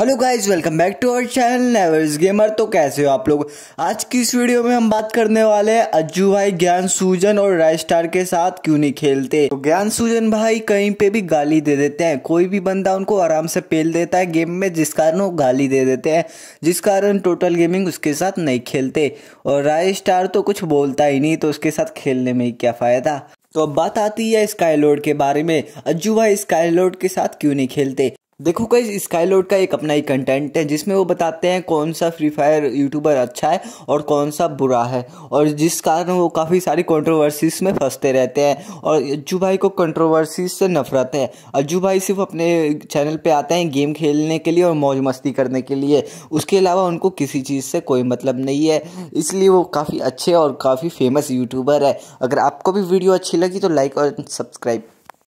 hello guys welcome back to our channel Nevers gamer तो कैसे हो आप लोग आज की इस वीडियो में हम बात करने वाले हैं अज्जू भाई ज्ञान सूजन और राय स्टार के साथ क्यों नहीं खेलते तो ज्ञान सूजन भाई कहीं पे भी गाली दे देते हैं कोई भी बंदा उनको आराम से पेल देता है गेम में जिस कारण वो गाली दे देते हैं जिस कारण टोटल गेमिंग उसके साथ नहीं खेलते और राय स्टार तो कुछ बोलता ही नहीं तो उसके साथ खेलने में क्या फ़ायदा तो अब बात आती है स्काई लोड के बारे में अज्जू भाई स्काई लोड के साथ क्यों नहीं खेलते देखो कई स्काईलोड का एक अपना ही कंटेंट है जिसमें वो बताते हैं कौन सा फ्री फायर यूट्यूबर अच्छा है और कौन सा बुरा है और जिस कारण वो काफ़ी सारी कंट्रोवर्सीज में फंसते रहते हैं और अज्जू भाई को कंट्रोवर्सीज से नफरत है अज्जू भाई सिर्फ अपने चैनल पे आते हैं गेम खेलने के लिए और मौज मस्ती करने के लिए उसके अलावा उनको किसी चीज़ से कोई मतलब नहीं है इसलिए वो काफ़ी अच्छे और काफ़ी फेमस यूट्यूबर है अगर आपको भी वीडियो अच्छी लगी तो लाइक और सब्सक्राइब